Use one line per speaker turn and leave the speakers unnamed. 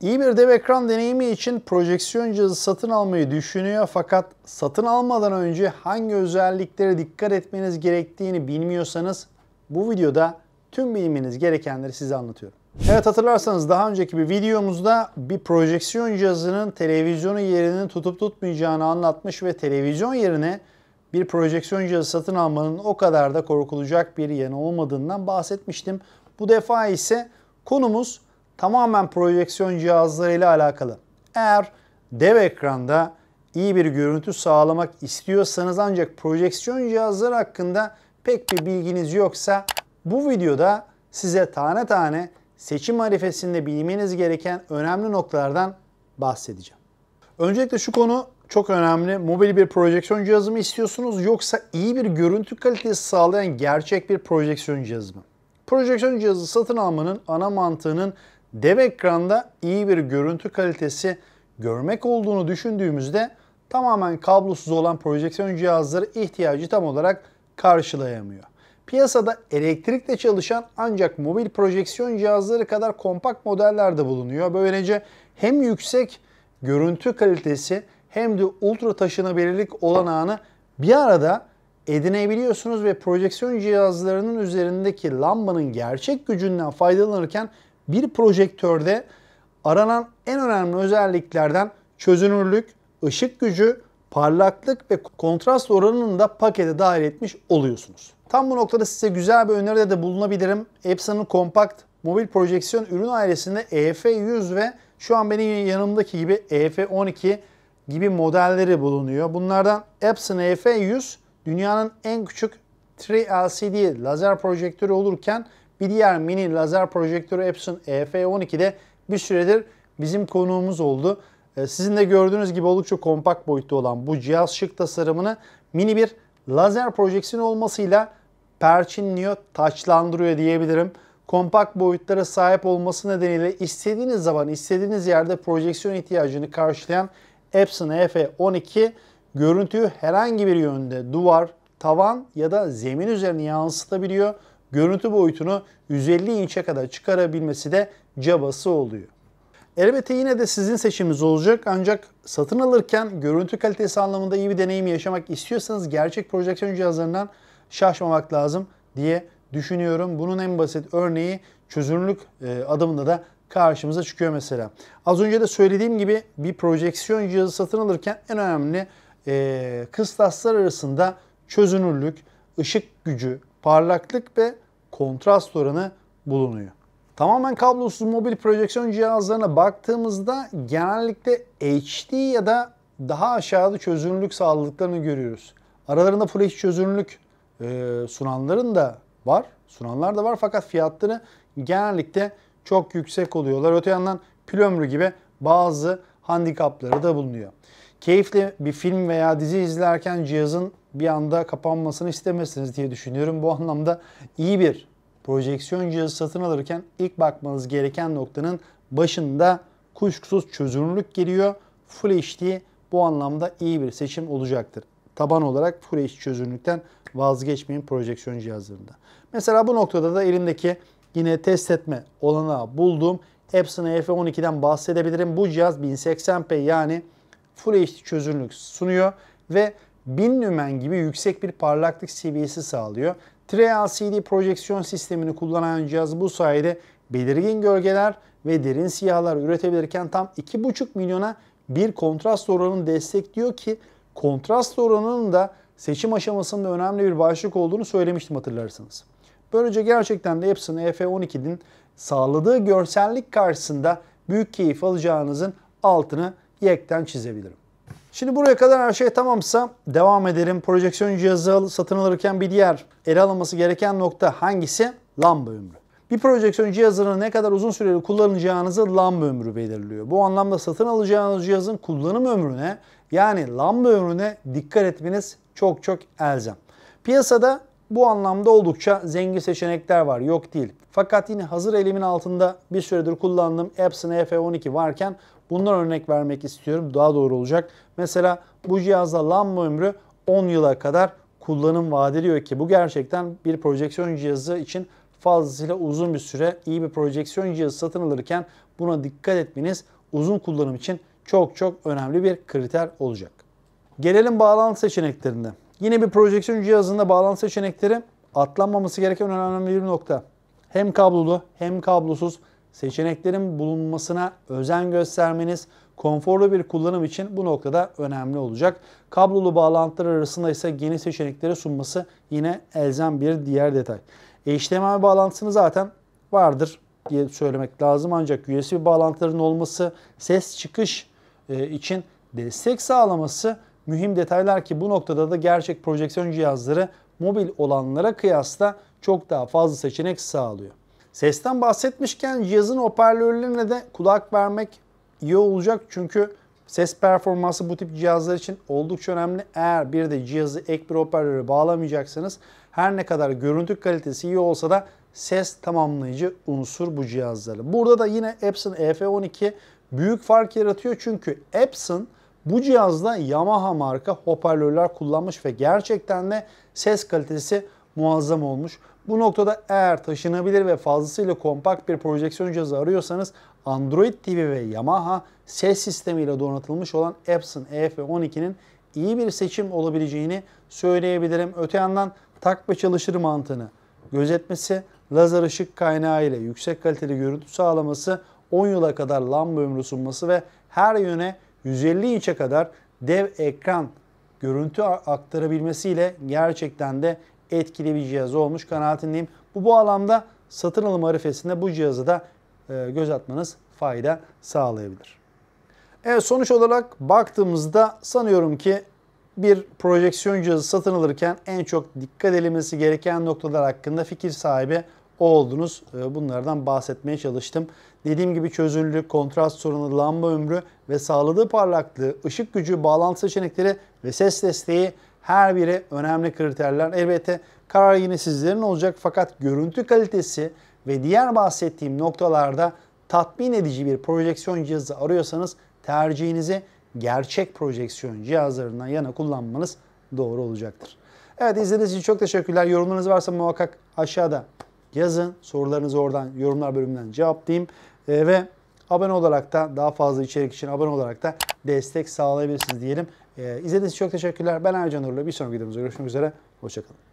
İyi bir dev ekran deneyimi için projeksiyon cihazı satın almayı düşünüyor fakat satın almadan önce hangi özelliklere dikkat etmeniz gerektiğini bilmiyorsanız bu videoda tüm bilmeniz gerekenleri size anlatıyorum. Evet hatırlarsanız daha önceki bir videomuzda bir projeksiyon cihazının televizyonun yerini tutup tutmayacağını anlatmış ve televizyon yerine bir projeksiyon cihazı satın almanın o kadar da korkulacak bir yanı olmadığından bahsetmiştim. Bu defa ise konumuz tamamen projeksiyon cihazlarıyla alakalı. Eğer dev ekranda iyi bir görüntü sağlamak istiyorsanız ancak projeksiyon cihazları hakkında pek bir bilginiz yoksa bu videoda size tane tane seçim harifesinde bilmeniz gereken önemli noktalardan bahsedeceğim. Öncelikle şu konu çok önemli. Mobil bir projeksiyon cihazı mı istiyorsunuz yoksa iyi bir görüntü kalitesi sağlayan gerçek bir projeksiyon cihazı mı? Projeksiyon cihazı satın almanın ana mantığının dev ekranda iyi bir görüntü kalitesi görmek olduğunu düşündüğümüzde tamamen kablosuz olan projeksiyon cihazları ihtiyacı tam olarak karşılayamıyor. Piyasada elektrikle çalışan ancak mobil projeksiyon cihazları kadar kompakt modeller de bulunuyor. Böylece hem yüksek görüntü kalitesi hem de ultra taşınabilirlik olanağını bir arada edinebiliyorsunuz ve projeksiyon cihazlarının üzerindeki lambanın gerçek gücünden faydalanırken bir projektörde aranan en önemli özelliklerden çözünürlük, ışık gücü, parlaklık ve kontrast oranını da pakete dahil etmiş oluyorsunuz. Tam bu noktada size güzel bir öneride de bulunabilirim. Epson'un kompakt mobil projeksiyon ürün ailesinde EF100 ve şu an benim yanımdaki gibi EF12 gibi modelleri bulunuyor. Bunlardan Epson EF100 dünyanın en küçük 3LCD lazer projektörü olurken bir diğer mini lazer projektörü Epson EF12 de bir süredir bizim konuğumuz oldu. Ee, sizin de gördüğünüz gibi oldukça kompakt boyutta olan bu cihaz şık tasarımını mini bir lazer projeksiyon olmasıyla perçinliyor, taçlandırıyor diyebilirim. Kompakt boyutlara sahip olması nedeniyle istediğiniz zaman, istediğiniz yerde projeksiyon ihtiyacını karşılayan Epson EF12 görüntüyü herhangi bir yönde duvar, tavan ya da zemin üzerine yansıtabiliyor görüntü boyutunu 150 inçe kadar çıkarabilmesi de cabası oluyor. Elbette yine de sizin seçiminiz olacak ancak satın alırken görüntü kalitesi anlamında iyi bir deneyim yaşamak istiyorsanız gerçek projeksiyon cihazlarından şaşmamak lazım diye düşünüyorum. Bunun en basit örneği çözünürlük e, adımında da karşımıza çıkıyor mesela. Az önce de söylediğim gibi bir projeksiyon cihazı satın alırken en önemli e, kıstaslar arasında çözünürlük, ışık gücü, parlaklık ve kontrast oranı bulunuyor. Tamamen kablosuz mobil projeksiyon cihazlarına baktığımızda genellikle HD ya da daha aşağıda çözünürlük sağladıklarını görüyoruz. Aralarında Full HD çözünürlük e, sunanların da var. Sunanlar da var fakat fiyatları genellikle çok yüksek oluyorlar. Öte yandan pil ömrü gibi bazı handikapları da bulunuyor. Keyifli bir film veya dizi izlerken cihazın bir anda kapanmasını istemezsiniz diye düşünüyorum. Bu anlamda iyi bir projeksiyon cihazı satın alırken ilk bakmanız gereken noktanın başında kuşkusuz çözünürlük geliyor. Full HD bu anlamda iyi bir seçim olacaktır. Taban olarak Full HD çözünürlükten vazgeçmeyin projeksiyon cihazlarında. Mesela bu noktada da elimdeki yine test etme olanağı bulduğum Epson EF12'den bahsedebilirim. Bu cihaz 1080p yani Full HD çözünürlük sunuyor ve 1000 lümen gibi yüksek bir parlaklık seviyesi sağlıyor. 3LCD projeksiyon sistemini kullanan cihaz bu sayede belirgin gölgeler ve derin siyahlar üretebilirken tam 2,5 milyona bir kontrast oranını destekliyor ki kontrast oranının da seçim aşamasında önemli bir başlık olduğunu söylemiştim hatırlarsınız. Böylece gerçekten de Epson EF12'nin sağladığı görsellik karşısında büyük keyif alacağınızın altını yekten çizebilirim. Şimdi buraya kadar her şey tamamsa devam edelim. Projeksiyon cihazı satın alırken bir diğer ele alınması gereken nokta hangisi? Lamba ömrü. Bir projeksiyon cihazının ne kadar uzun süreli kullanacağınızı lamba ömrü belirliyor. Bu anlamda satın alacağınız cihazın kullanım ömrüne yani lamba ömrüne dikkat etmeniz çok çok elzem. Piyasada bu anlamda oldukça zengin seçenekler var yok değil. Fakat yine hazır elimin altında bir süredir kullandığım Epson EF12 varken Bundan örnek vermek istiyorum. Daha doğru olacak. Mesela bu cihazda lamba ömrü 10 yıla kadar kullanım vaat ediyor ki bu gerçekten bir projeksiyon cihazı için fazlasıyla uzun bir süre iyi bir projeksiyon cihazı satın alırken buna dikkat etmeniz uzun kullanım için çok çok önemli bir kriter olacak. Gelelim bağlantı seçeneklerine. Yine bir projeksiyon cihazında bağlantı seçenekleri atlanmaması gereken önemli bir nokta. Hem kablolu hem kablosuz seçeneklerin bulunmasına özen göstermeniz konforlu bir kullanım için bu noktada önemli olacak. Kablolu bağlantılar arasında ise geniş seçenekleri sunması yine elzem bir diğer detay. HDMI bağlantısını zaten vardır diye söylemek lazım ancak USB bağlantıların olması, ses çıkış e, için destek sağlaması mühim detaylar ki bu noktada da gerçek projeksiyon cihazları mobil olanlara kıyasla çok daha fazla seçenek sağlıyor. Sesten bahsetmişken cihazın hoparlörlerine de kulak vermek iyi olacak. Çünkü ses performansı bu tip cihazlar için oldukça önemli. Eğer bir de cihazı ek bir hoparlöre bağlamayacaksanız her ne kadar görüntü kalitesi iyi olsa da ses tamamlayıcı unsur bu cihazları. Burada da yine Epson EF12 büyük fark yaratıyor. Çünkü Epson bu cihazda Yamaha marka hoparlörler kullanmış ve gerçekten de ses kalitesi muazzam olmuş. Bu noktada eğer taşınabilir ve fazlasıyla kompakt bir projeksiyon cihazı arıyorsanız Android TV ve Yamaha ses sistemiyle donatılmış olan Epson EF12'nin iyi bir seçim olabileceğini söyleyebilirim. Öte yandan tak ve çalışır mantığını gözetmesi, lazer ışık kaynağı ile yüksek kaliteli görüntü sağlaması, 10 yıla kadar lamba ömrü sunması ve her yöne 150 inçe kadar dev ekran görüntü aktarabilmesiyle gerçekten de etkili bir cihaz olmuş kanaatindeyim. Bu bu alanda satın alım arifesinde bu cihazı da e, göz atmanız fayda sağlayabilir. Evet sonuç olarak baktığımızda sanıyorum ki bir projeksiyon cihazı satın alırken en çok dikkat edilmesi gereken noktalar hakkında fikir sahibi oldunuz. E, bunlardan bahsetmeye çalıştım. Dediğim gibi çözünürlük, kontrast sorunu, lamba ömrü ve sağladığı parlaklığı, ışık gücü, bağlantı seçenekleri ve ses desteği her biri önemli kriterler. Elbette karar yine sizlerin olacak fakat görüntü kalitesi ve diğer bahsettiğim noktalarda tatmin edici bir projeksiyon cihazı arıyorsanız tercihinizi gerçek projeksiyon cihazlarından yana kullanmanız doğru olacaktır. Evet izlediğiniz için çok teşekkürler. Yorumlarınız varsa muhakkak aşağıda yazın. Sorularınızı oradan yorumlar bölümünden cevaplayayım. E, ve abone olarak da daha fazla içerik için abone olarak da destek sağlayabilirsiniz diyelim. E, izlediğiniz için çok teşekkürler. Ben Ercan Uğurlu. Bir sonraki videomuzda görüşmek üzere. Hoşçakalın.